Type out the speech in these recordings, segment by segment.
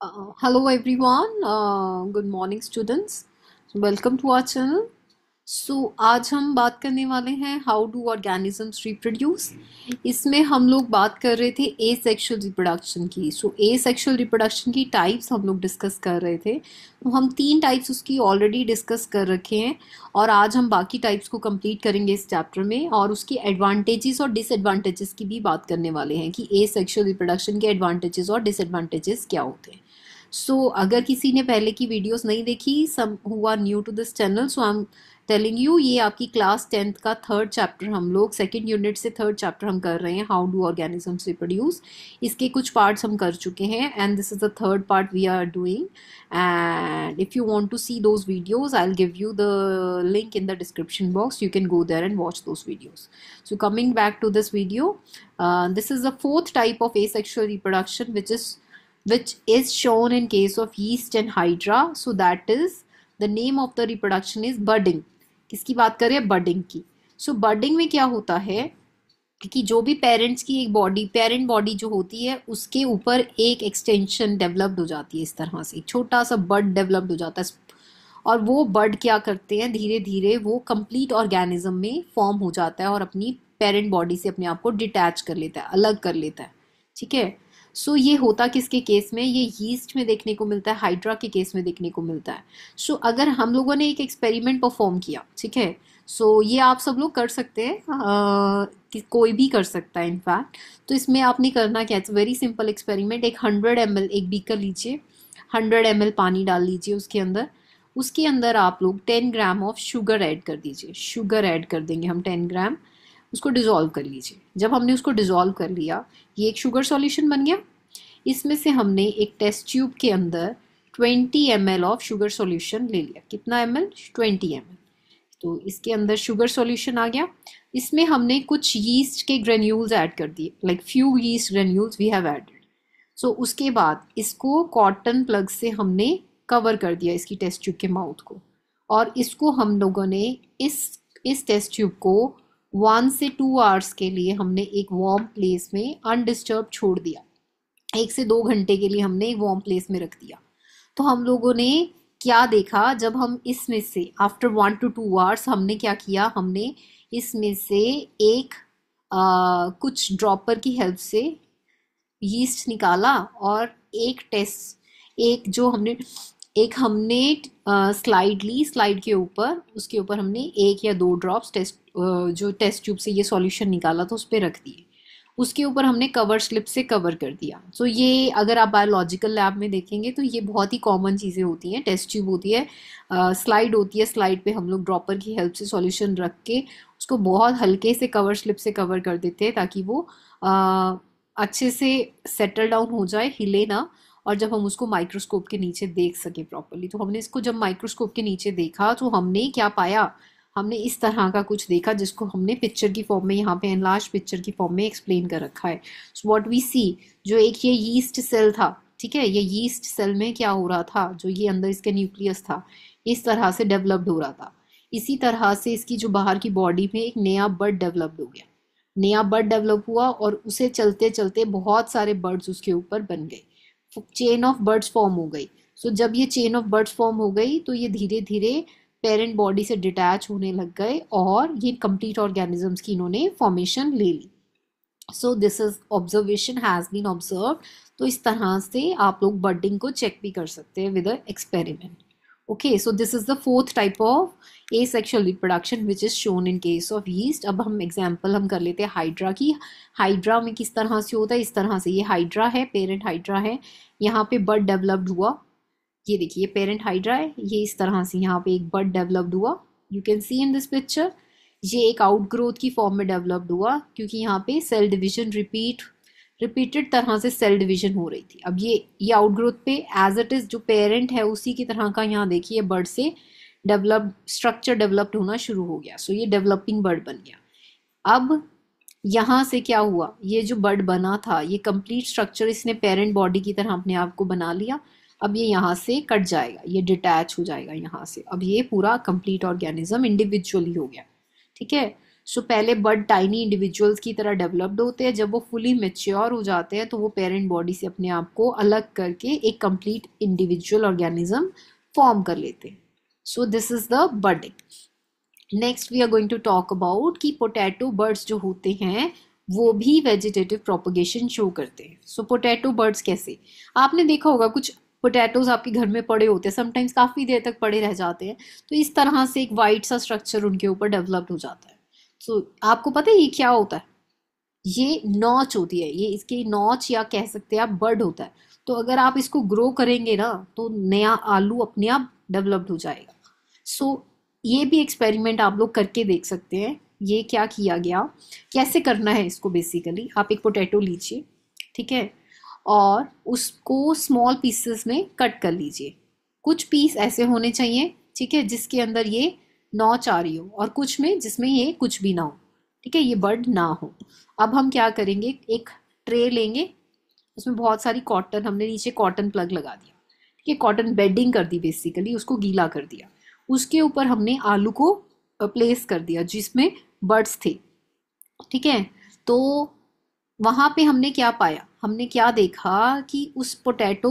Uh, hello everyone uh, good morning students welcome to our channel so so, आज हम बात करने वाले हैं हाउ डू ऑर्गेनिजम्स रिप्रोड्यूस इसमें हम लोग बात कर रहे थे ए सेक्शुअल रिप्रोडक्शन की सो ए सेक्शुअल रिप्रोडक्शन की टाइप्स हम लोग डिस्कस कर रहे थे तो हम तीन टाइप्स उसकी ऑलरेडी डिस्कस कर रखे हैं और आज हम बाकी टाइप्स को कंप्लीट करेंगे इस चैप्टर में और उसकी एडवांटेजेस और डिसएडवांटेजेस की भी बात करने वाले हैं कि ए सेक्शुअल रिप्रोडक्शन के एडवांटेजेस और डिसएडवांटेजेस क्या होते हैं सो so, अगर किसी ने पहले की वीडियोस नहीं देखी some who are new to this channel so I am telling you ये आपकी क्लास टेंथ का थर्ड चैप्टर हम लोग सेकेंड यूनिट से थर्ड चैप्टर हम कर रहे हैं हाउ डू ऑर्गेनिजम्स रिप्रोड्यूस इसके कुछ पार्ट्स हम कर चुके हैं and this is the third part we are doing and if you want to see those videos I give you the link in the description box you can go there and watch those videos so coming back to this video this is the fourth type of asexual reproduction which is which is shown in case of yeast and hydra so that is the name of the reproduction is budding किसकी बात कर रहे हैं budding की सो so, budding में क्या होता है कि जो भी पेरेंट्स की एक बॉडी पेरेंट बॉडी जो होती है उसके ऊपर एक एक्सटेंशन डेवलप्ड हो जाती है इस तरह से छोटा सा बर्ड डेवलप्ड हो जाता है और वो बर्ड क्या करते हैं धीरे धीरे वो कंप्लीट ऑर्गेनिज्म में फॉर्म हो जाता है और अपनी पेरेंट बॉडी से अपने आप को डिटैच कर लेता है अलग कर लेता है ठीक है सो so, ये होता किसके केस में ये यीस्ट में देखने को मिलता है हाइड्रा के केस में देखने को मिलता है सो so, अगर हम लोगों ने एक एक्सपेरिमेंट परफॉर्म किया ठीक है सो so, ये आप सब लोग कर सकते हैं कि कोई भी कर सकता है इनफैक्ट तो इसमें आपने करना क्या इट्स वेरी सिंपल एक्सपेरिमेंट एक हंड्रेड एम एक बीकर लीजिए हंड्रेड एम पानी डाल लीजिए उसके अंदर उसके अंदर आप लोग ten gram of sugar add कर दीजिए शुगर ऐड कर देंगे हम टेन ग्राम उसको डिज़ोल्व कर लीजिए जब हमने उसको डिज़ोल्व कर लिया ये एक शुगर सॉल्यूशन बन गया इसमें से हमने एक टेस्ट ट्यूब के अंदर 20 एम ऑफ शुगर सॉल्यूशन ले लिया कितना एम एल ट्वेंटी एम तो इसके अंदर शुगर सॉल्यूशन आ गया इसमें हमने कुछ यीस्ट के ग्रेन्यूल्स ऐड कर दिए like few yeast granules we have added so उसके बाद इसको कॉटन प्लग से हमने कवर कर दिया इसकी टेस्ट ट्यूब के माउथ को और इसको हम लोगों ने इस इस टेस्ट ट्यूब को वन से टू आवर्स के लिए हमने एक वार्म प्लेस में अनडिस्टर्ब छोड़ दिया एक से दो घंटे के लिए हमने वार्म प्लेस में रख दिया तो हम लोगों ने क्या देखा जब हम इसमें से after one two two hours हमने क्या किया हमने इसमें से एक आ, कुछ ड्रॉपर की हेल्प से यीस्ट निकाला और एक टेस्ट एक जो हमने एक हमने स्लाइड ली स्लाइड के ऊपर उसके ऊपर हमने एक या दो ड्रॉप्स टेस्ट जो टेस्ट ट्यूब से ये सॉल्यूशन निकाला तो उस पर रख दिए उसके ऊपर हमने कवर स्लिप से कवर कर दिया सो so ये अगर आप बायोलॉजिकल लैब में देखेंगे तो ये बहुत ही कॉमन चीज़ें होती हैं टेस्ट ट्यूब होती है स्लाइड uh, होती है स्लाइड पे हम लोग ड्रॉपर की हेल्प से सॉल्यूशन रख के उसको बहुत हल्के से कवर स्लिप से कवर कर देते हैं ताकि वो uh, अच्छे से सेटल डाउन हो जाए हिले ना और जब हम उसको माइक्रोस्कोप के नीचे देख सकें प्रॉपरली तो हमने इसको जब माइक्रोस्कोप के नीचे देखा तो हमने क्या पाया हमने इस तरह का कुछ देखा जिसको हमने पिक्चर की फॉर्म में यहाँ पे एनलार्ज पिक्चर की फॉर्म में एक्सप्लेन कर रखा है सो व्हाट वी सी जो एक ये यीस्ट सेल था ठीक है ये यीस्ट सेल में क्या हो रहा था जो ये अंदर इसके न्यूक्लियस था इस तरह से डेवलप्ड हो रहा था इसी तरह से इसकी जो बाहर की बॉडी में एक नया बर्ड डेवलप्ड हो गया नया बर्ड डेवलप हुआ और उसे चलते चलते बहुत सारे बर्ड्स उसके ऊपर बन गए चेन ऑफ बर्ड्स फॉर्म हो गई सो so, जब ये चेन ऑफ बर्ड्स फॉर्म हो गई तो ये धीरे धीरे पेरेंट बॉडी से डिटैच होने लग गए और ये कंप्लीट ऑर्गेनिजम्स की इन्होंने फॉर्मेशन ले ली so this is observation has been observe तो इस तरह से आप लोग बर्डिंग को चेक भी कर सकते हैं with experiment okay so this is the fourth type of asexual reproduction which is shown in case of yeast अब हम एग्जाम्पल हम कर लेते हैं हाइड्रा की हाइड्रा में किस तरह से होता है इस तरह से ये हाइड्रा है पेरेंट हाइड्रा है यहाँ पे बर्ड डेवलप्ड हुआ ये देखिए पेरेंट हाइड्रा है ये इस तरह से यहाँ पे एक बर्ड डेवलप्ड हुआ you can see in this picture ये एक आउटग्रोथ की फॉर्म में डेवलप्ड हुआ क्योंकि यहाँ पे सेल डिवीजन रिपीट रिपीटेड तरह से सेल डिवीजन हो रही थी अब ये ये आउटग्रोथ पे एज इट इज़ जो पेरेंट है उसी की तरह का यहाँ देखिए बर्ड से डेवलप स्ट्रक्चर डेवलप्ड होना शुरू हो गया सो so, ये डेवलपिंग बर्ड बन गया अब यहाँ से क्या हुआ ये जो बर्ड बना था ये कंप्लीट स्ट्रक्चर इसने पेरेंट बॉडी की तरह अपने आप को बना लिया अब ये यहाँ से कट जाएगा ये डिटैच हो जाएगा यहाँ से अब ये पूरा कंप्लीट ऑर्गेनिज्म इंडिविजुअली हो गया ठीक है सो पहले बर्ड टाइनी इंडिविजुअल्स की तरह डेवलप्ड होते हैं जब वो फुली मेच्योर हो जाते हैं तो वो पेरेंट बॉडी से अपने आप को अलग करके एक कंप्लीट इंडिविजुअल ऑर्गेनिज्म फॉर्म कर लेते हैं so this is the budding next we are going to talk about कि पोटैटो बर्ड्स जो होते हैं वो भी वेजिटेटिव प्रोपोगेशन शो करते हैं सो पोटैटो बर्ड्स कैसे आपने देखा होगा कुछ पोटैटोज आपके घर में पड़े होते हैं समटाइम्स काफ़ी देर तक पड़े रह जाते हैं तो इस तरह से एक वाइट सा स्ट्रक्चर उनके ऊपर डेवलप्ड हो जाता है सो so, आपको पता है ये क्या होता है ये नॉच होती है ये इसके नॉच या कह सकते हैं आप बर्ड होता है तो अगर आप इसको ग्रो करेंगे ना तो नया आलू अपने आप डेवलप्ड हो जाएगा सो so, ये भी एक्सपेरिमेंट आप लोग करके देख सकते हैं ये क्या किया गया कैसे करना है इसको बेसिकली आप एक पोटैटो लीजिए ठीक है और उसको स्मॉल पीसेस में कट कर लीजिए कुछ पीस ऐसे होने चाहिए ठीक है जिसके अंदर ये नौ आ रही हो और कुछ में जिसमें ये कुछ भी ना हो ठीक है ये बर्ड ना हो अब हम क्या करेंगे एक ट्रे लेंगे उसमें बहुत सारी कॉटन हमने नीचे कॉटन प्लग लगा दिया ठीक है कॉटन बेडिंग कर दी बेसिकली उसको गीला कर दिया उसके ऊपर हमने आलू को प्लेस कर दिया जिसमें बर्ड्स थे ठीक है तो वहाँ पे हमने क्या पाया हमने क्या देखा कि उस पोटैटो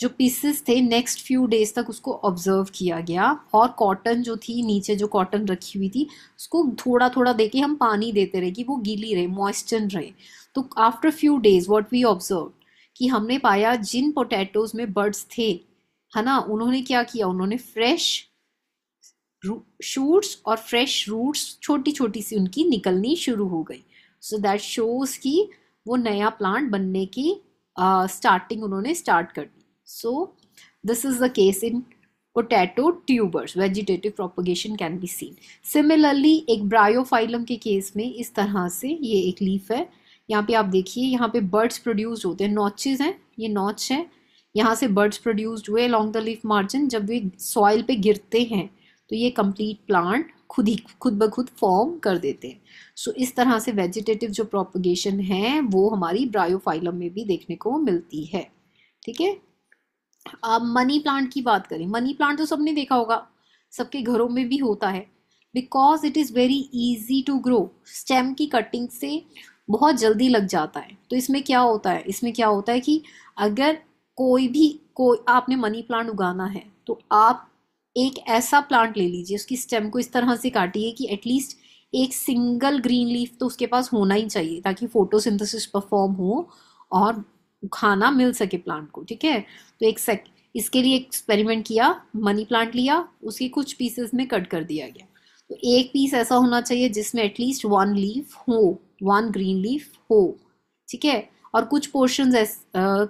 जो पीसेस थे नेक्स्ट फ्यू डेज तक उसको ऑब्जर्व किया गया और कॉटन जो थी नीचे जो कॉटन रखी हुई थी उसको थोड़ा थोड़ा दे के हम पानी देते रहे कि वो गीली रहे मॉइस्चर रहे तो after few days what we observe कि हमने पाया जिन पोटैटोज में बर्ड्स थे है ना उन्होंने क्या किया उन्होंने फ्रेश शूट्स और फ्रेश रूट्स छोटी छोटी सी उनकी निकलनी शुरू हो गई सो दैट शोज की वो नया प्लांट बनने की स्टार्टिंग uh, उन्होंने स्टार्ट कर दी so this is the case in potato tubers vegetative propagation can be seen similarly एक ब्रायोफाइलम के केस में इस तरह से ये एक लीफ है यहाँ पे आप देखिए यहाँ पे बर्ड्स प्रोड्यूस होते हैं नॉचेज हैं ये नॉच है यहाँ से बर्ड्स प्रोड्यूस्ड हुए अलॉन्ग द लीफ मार्जिन जब वे सॉइल पे गिरते हैं तो ये कंप्लीट प्लांट खुद ही खुद ब खुद फॉर्म कर देते हैं सो so, इस तरह से वेजिटेटिव जो प्रोपगेशन है वो हमारी ब्रायोफाइलम में भी देखने को मिलती है ठीक है अब मनी प्लांट की बात करें मनी प्लांट तो सबने देखा होगा सबके घरों में भी होता है because it is very easy to grow stem की कटिंग से बहुत जल्दी लग जाता है तो इसमें क्या होता है इसमें क्या होता है कि अगर कोई भी कोई आपने मनी प्लांट उगाना है तो आप एक ऐसा प्लांट ले लीजिए उसकी स्टेम को इस तरह से काटिए कि एटलीस्ट एक सिंगल ग्रीन लीफ तो उसके पास होना ही चाहिए ताकि फोटोसिंथेसिस परफॉर्म हो और खाना मिल सके प्लांट को ठीक है तो एक सेक इसके लिए एक्सपेरिमेंट किया मनी प्लांट लिया उसके कुछ पीसेस में कट कर दिया गया तो एक पीस ऐसा होना चाहिए जिसमें एटलीस्ट वन लीफ हो वन ग्रीन लीफ हो ठीक है और कुछ portion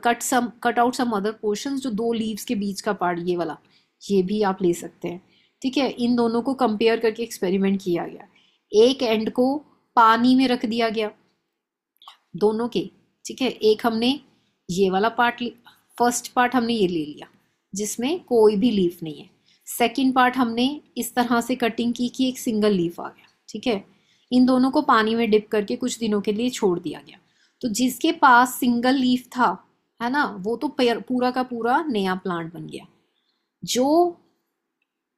cut some cut out some other portion जो दो लीव्स के बीच का पार्ट ये वाला ये भी आप ले सकते हैं ठीक है इन दोनों को कंपेयर करके एक्सपेरिमेंट किया गया एक एंड को पानी में रख दिया गया दोनों के ठीक है एक हमने ये वाला पार्ट फर्स्ट पार्ट हमने ये ले लिया जिसमें कोई भी लीफ नहीं है सेकेंड पार्ट हमने इस तरह से कटिंग की कि एक सिंगल लीफ आ गया ठीक है इन दोनों को पानी में डिप करके कुछ दिनों के लिए छोड़ दिया गया तो जिसके पास सिंगल लीफ था है ना वो तो पूरा का पूरा नया प्लांट बन गया जो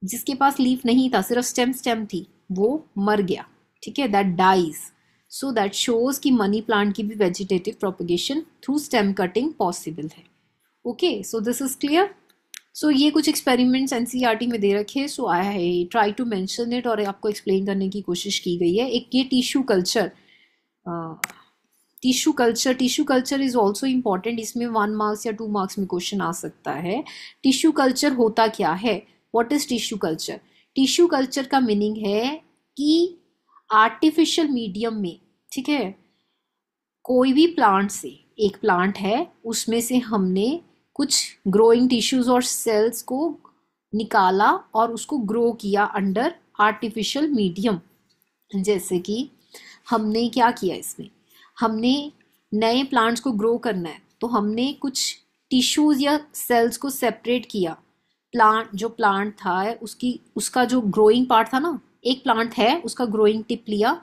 जिसके पास लीफ नहीं था सिर्फ स्टेम स्टेम थी वो मर गया ठीक है that dies so that shows कि मनी प्लांट की भी vegetative propagation through stem cutting possible है okay so this is clear so ये कुछ एक्सपेरिमेंट्स एन e में दे रखे हैं सो आई है ट्राई टू मैंशन इट और आपको एक्सप्लेन करने की कोशिश की गई है एक ये tissue culture tissue culture tissue culture is also important इसमें वन मार्क्स या टू मार्क्स में क्वेश्चन आ सकता है टिश्यू कल्चर होता क्या है what is tissue culture tissue culture का मीनिंग है कि आर्टिफिशियल मीडियम में ठीक है कोई भी प्लांट से एक प्लांट है उसमें से हमने कुछ ग्रोइंग टिश्यूज़ और सेल्स को निकाला और उसको ग्रो किया अंडर आर्टिफिशियल मीडियम जैसे कि हमने क्या किया इसमें हमने नए प्लांट्स को ग्रो करना है तो हमने कुछ टिश्यूज़ या सेल्स को सेपरेट किया प्लांट जो प्लांट था उसकी उसका जो ग्रोइंग पार्ट था ना एक प्लांट है उसका ग्रोइंग टिप लिया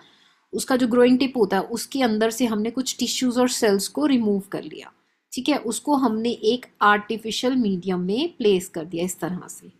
उसका जो ग्रोइंग टिप होता है उसके अंदर से हमने कुछ टिश्यूज़ और सेल्स को रिमूव कर लिया ठीक है उसको हमने एक आर्टिफिशियल मीडियम में प्लेस कर दिया इस तरह से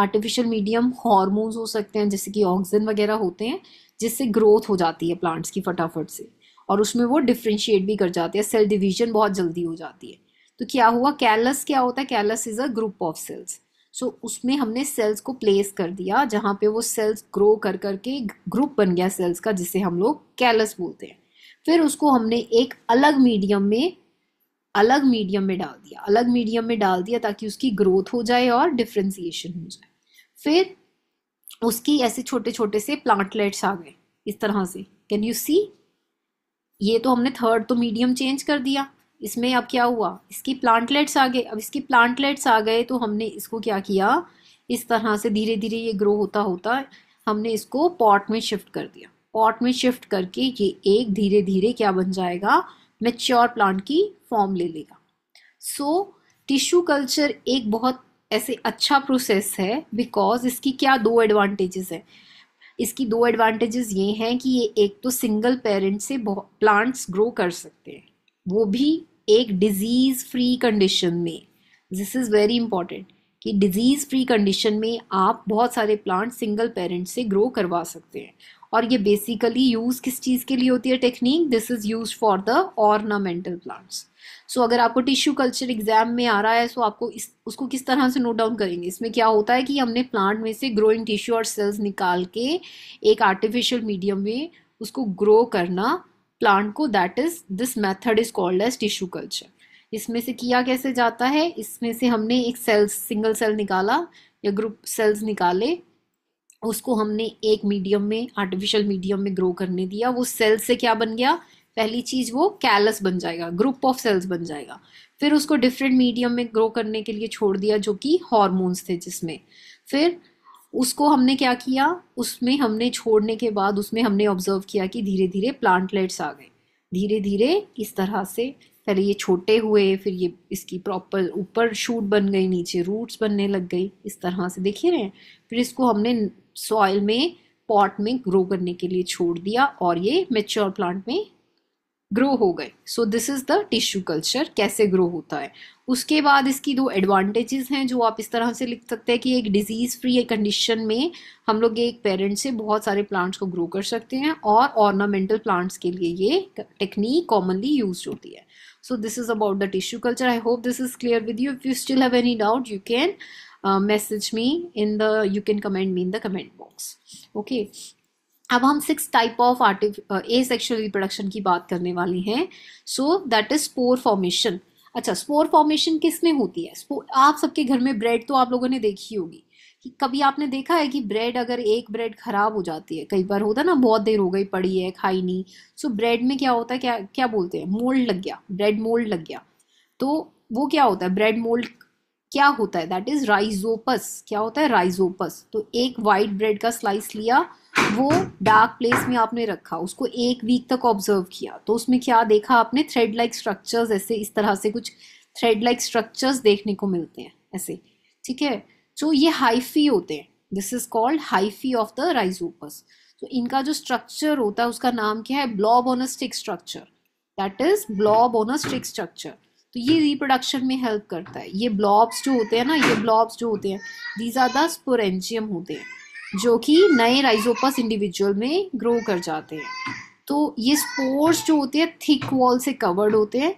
आर्टिफिशियल मीडियम हॉर्मोन्स हो सकते हैं जैसे कि ऑक्सीजन वगैरह होते हैं जिससे ग्रोथ हो जाती है प्लांट्स की फटाफट से और उसमें वो डिफ्रेंशिएट भी कर जाते हैं सेल डिवीजन बहुत जल्दी हो जाती है तो क्या हुआ कैलस क्या होता है callus is a group of cells so उसमें हमने सेल्स को प्लेस कर दिया जहाँ पे वो सेल्स ग्रो कर करके ग्रुप बन गया सेल्स का जिसे हम लोग कैलस बोलते हैं फिर उसको हमने एक अलग मीडियम में अलग मीडियम में डाल दिया अलग मीडियम में डाल दिया ताकि उसकी ग्रोथ हो जाए और डिफ्रेंसिएशन हो जाए फिर उसकी ऐसे छोटे छोटे से प्लांटलेट्स आ गए इस तरह से कैन यू सी ये तो हमने थर्ड तो मीडियम चेंज कर दिया इसमें अब क्या हुआ इसकी प्लांटलेट्स आ गए अब इसकी प्लांटलेट्स आ गए तो हमने इसको क्या किया इस तरह से धीरे धीरे ये ग्रो होता होता हमने इसको पॉट में शिफ्ट कर दिया पॉट में शिफ्ट करके ये एक धीरे धीरे क्या बन जाएगा मेच्योर प्लांट की फॉर्म ले लेगा सो टिश्यू कल्चर एक बहुत ऐसे अच्छा प्रोसेस है बिकॉज इसकी क्या दो एडवांटेजेस हैं इसकी दो एडवांटेजेस ये हैं कि ये एक तो सिंगल पेरेंट से प्लांट्स ग्रो कर सकते हैं वो भी एक डिजीज़ फ्री कंडीशन में दिस इज़ वेरी इंपॉर्टेंट कि डिजीज़ फ्री कंडीशन में आप बहुत सारे प्लांट सिंगल पेरेंट से ग्रो करवा सकते हैं और ये बेसिकली यूज़ किस चीज़ के लिए होती है technique this is use for the ornamental plants so so, अगर आपको टिश्यू कल्चर एग्जाम में आ रहा है सो so आपको इस उसको किस तरह से नोट डाउन करेंगे इसमें क्या होता है कि हमने प्लांट में से ग्रोइंग टिश्यू और सेल्स निकाल के एक आर्टिफिशियल मीडियम में उसको ग्रो करना प्लांट को that is this method is called as tissue culture इसमें से किया कैसे जाता है इसमें से हमने एक सेल्स सिंगल सेल निकाला या ग्रुप सेल्स निकाले उसको हमने एक मीडियम में आर्टिफिशियल मीडियम में ग्रो करने दिया वो सेल से क्या बन गया पहली चीज़ वो कैलस बन जाएगा ग्रुप ऑफ सेल्स बन जाएगा फिर उसको डिफरेंट मीडियम में ग्रो करने के लिए छोड़ दिया जो कि हॉर्मोन्स थे जिसमें फिर उसको हमने क्या किया उसमें हमने छोड़ने के बाद उसमें हमने ऑब्जर्व किया कि धीरे धीरे प्लांटलेट्स आ गए धीरे धीरे इस तरह से पहले ये छोटे हुए फिर ये इसकी प्रॉपर ऊपर शूट बन गई नीचे रूट्स बनने लग गई इस तरह से देखिए रहे फिर इसको हमने सॉइल में पॉट में ग्रो करने के लिए छोड़ दिया और ये मेच्योर प्लांट में ग्रो हो गए so this is the tissue culture कैसे ग्रो होता है उसके बाद इसकी दो एडवांटेजेस हैं जो आप इस तरह से लिख सकते हैं कि एक डिजीज़ फ्री कंडीशन में हम लोग एक पेरेंट से बहुत सारे प्लांट्स को ग्रो कर सकते हैं और ऑर्नामेंटल प्लांट्स के लिए ये टेक्निक कॉमनली यूज होती है so this is about the tissue culture I hope this is clear with you if you still have any doubt you can message me in the you can comment me in the comment box okay अब हम six type of artif asexual reproduction की बात करने वाले हैं so that is spore formation अच्छा spore formation किस में होती है आप सबके घर में ब्रेड तो आप लोगों ने देखी होगी कि कभी आपने देखा है कि ब्रेड अगर एक ब्रेड खराब हो जाती है कई बार होता ना बहुत देर हो गई पड़ी है खाई नहीं सो so, ब्रेड में क्या होता है क्या क्या बोलते हैं मोल्ड लग गया ब्रेड मोल्ड लग गया तो वो क्या होता है ब्रेड मोल्ड क्या होता है दैट इज राइजोपस क्या होता है राइजोपस तो एक वाइट ब्रेड का स्लाइस लिया वो डार्क प्लेस में आपने रखा उसको एक वीक तक ऑब्जर्व किया तो उसमें क्या देखा आपने थ्रेड लाइक स्ट्रक्चर्स ऐसे इस तरह से कुछ थ्रेड लाइक स्ट्रक्चर्स देखने को मिलते हैं ऐसे ठीक है जो तो ये हाइफी होते हैं this is called hyphae of the rhizopus तो इनका जो स्ट्रक्चर होता है उसका नाम क्या है blob on stick structure that is blob on stick structure तो ये रिप्रोडक्शन में हेल्प करता है ये ब्लॉब्स जो होते हैं ना ये ब्लॉब्स जो होते हैं दीज आर द स्पोरेंजियम होते हैं जो कि नए राइजोपस इंडिविजुअल में ग्रो कर जाते हैं तो ये स्पोर्स जो होते हैं थिक वॉल से कवर्ड होते हैं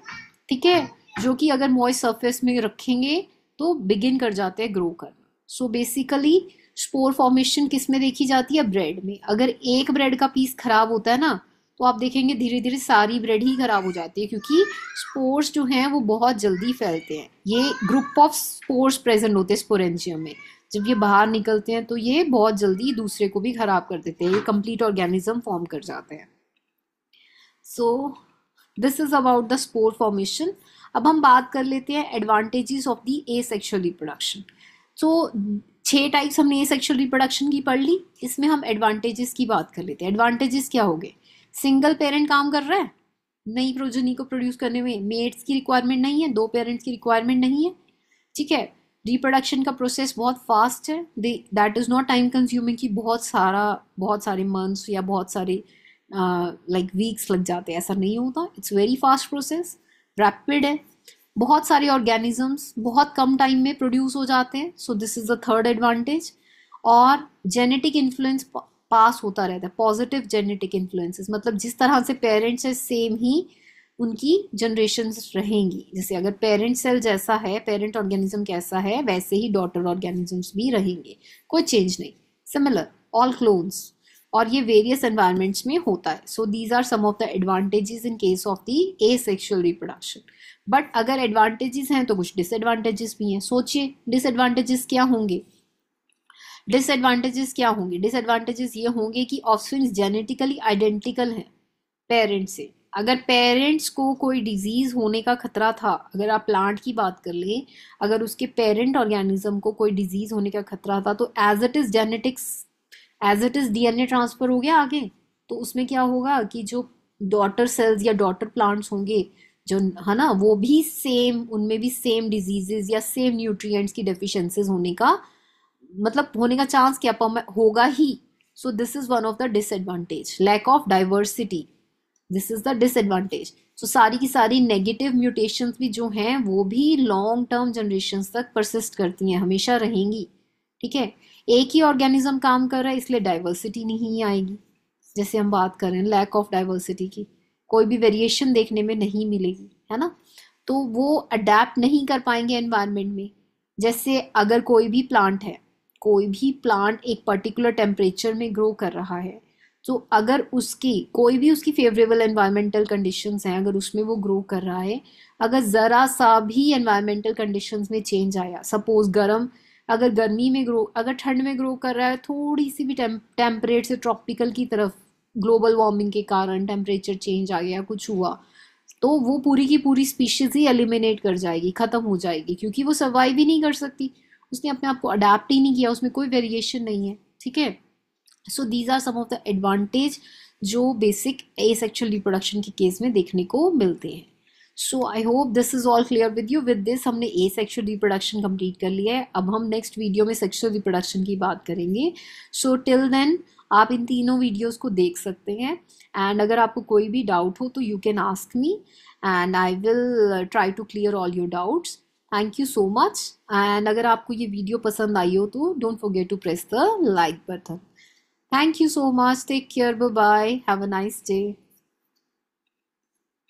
ठीक है जो कि अगर मॉइस सरफेस में रखेंगे तो बिगिन कर जाते हैं ग्रो करना सो बेसिकली स्पोर फॉर्मेशन किस में देखी जाती है ब्रेड में अगर एक ब्रेड का पीस खराब होता है ना तो आप देखेंगे धीरे धीरे सारी ब्रेड ही खराब हो जाती है क्योंकि स्पोर्स जो हैं वो बहुत जल्दी फैलते हैं ये ग्रुप ऑफ स्पोर्स प्रेजेंट होते हैं स्पोरेंजियम में जब ये बाहर निकलते हैं तो ये बहुत जल्दी दूसरे को भी ख़राब कर देते हैं ये कंप्लीट ऑर्गेनिज्म फॉर्म कर जाते हैं so this is about the spore formation अब हम बात कर लेते हैं advantages of the asexual reproduction so छः टाइप्स हमने ए सेक्शुअल रिप्रोडक्शन की पढ़ ली इसमें हम एडवांटेजेस की बात कर लेते हैं एडवांटेजेस क्या हो गए सिंगल पेरेंट काम कर रहा है नई प्रोजनी को प्रोड्यूस करने में मेट्स की रिक्वायरमेंट नहीं है दो पेरेंट्स की रिक्वायरमेंट नहीं है ठीक है रिप्रोडक्शन का प्रोसेस बहुत फास्ट है they that is not time consuming कि बहुत सारा बहुत सारे मंथ्स या बहुत सारे लाइक uh, वीक्स like लग जाते हैं ऐसा नहीं होता it's very fast process rapid है बहुत सारे ऑर्गेनिजम्स बहुत कम टाइम में प्रोड्यूस हो जाते हैं so this is the third advantage और जेनेटिक इन्फ्लुएंस पास होता रहता है पॉजिटिव जेनेटिक इन्फ्लुएंसेस मतलब जिस तरह से पेरेंट्स है सेम ही उनकी जनरेशन्स रहेंगी जैसे अगर पेरेंट सेल जैसा है पेरेंट ऑर्गेनिज्म कैसा है वैसे ही डॉटर ऑर्गेनिजम्स भी रहेंगे कोई चेंज नहीं सिमिलर ऑल क्लोन्स और ये वेरियस एनवायरमेंट्स में होता है so these are some of the advantages in case of the asexual reproduction but अगर एडवांटेजेस हैं तो कुछ डिसएडवांटेजेस भी हैं सोचिए डिसएडवांटेजेस क्या होंगे डिसएडवांटेजेस क्या होंगे डिसएडवांटेजेस ये होंगे कि ऑफ जेनेटिकली आइडेंटिकल हैं पेरेंट से अगर पेरेंट्स को कोई डिजीज़ होने का खतरा था अगर आप प्लांट की बात कर लें अगर उसके पेरेंट ऑर्गेनिज्म को कोई डिजीज़ होने का खतरा था तो as it is genetics as it is DNA transfer हो गया आगे तो उसमें क्या होगा कि जो डॉटर सेल्स या डॉटर प्लांट्स होंगे जो है ना वो भी सेम उनमें भी सेम डिजीजेज या सेम न्यूट्रिएंट्स की डेफिशिएंसीज होने का मतलब होने का चांस क्या होगा ही so this is one of the disadvantage lack of diversity this is the disadvantage so सारी की सारी नेगेटिव म्यूटेशन भी जो हैं वो भी लॉन्ग टर्म जनरेशन तक परसिस्ट करती हैं हमेशा रहेंगी ठीक है एक ही ऑर्गेनिज्म काम कर रहा है इसलिए डाइवर्सिटी नहीं आएगी जैसे हम बात कर रहे हैं लैक ऑफ डाइवर्सिटी की कोई भी वेरिएशन देखने में नहीं मिलेगी है ना तो वो अडेप्ट नहीं कर पाएंगे एनवायरनमेंट में जैसे अगर कोई भी प्लांट है कोई भी प्लांट एक पर्टिकुलर टेम्परेचर में ग्रो कर रहा है तो अगर उसकी कोई भी उसकी फेवरेबल एनवायरमेंटल कंडीशंस हैं अगर उसमें वो ग्रो कर रहा है अगर ज़रा सा भी एनवायरमेंटल कंडीशंस में चेंज आया सपोज गर्म अगर गर्मी में ग्रो अगर ठंड में ग्रो कर रहा है थोड़ी सी भी टेम्परेट से ट्रॉपिकल की तरफ ग्लोबल वार्मिंग के कारण टेम्परेचर चेंज आ गया कुछ हुआ तो वो पूरी की पूरी स्पीशीज़ ही एलिमिनेट कर जाएगी ख़त्म हो जाएगी क्योंकि वो सर्वाइव ही नहीं कर सकती उसने अपने आप को अडेप्ट ही नहीं किया उसमें कोई वेरिएशन नहीं है ठीक है so these are some of the advantage जो बेसिक ए सेक्शुअल रिप्रोडक्शन के केस में देखने को मिलते हैं so I hope this is all clear with you with this हमने ए सेक्शुअल रिप्रोडक्शन कंप्लीट कर लिया है अब हम नेक्स्ट वीडियो में सेक्शुअल रिप्रोडक्शन की बात करेंगे सो टिल देन आप इन तीनों वीडियोज़ को देख सकते हैं एंड अगर आपको कोई भी डाउट हो तो you can ask me and I will try to clear all your doubts thank you so much and अगर आपको ये वीडियो पसंद आई हो तो don't forget to press the like button Thank you so much. Take care. Bye bye. Have a nice day.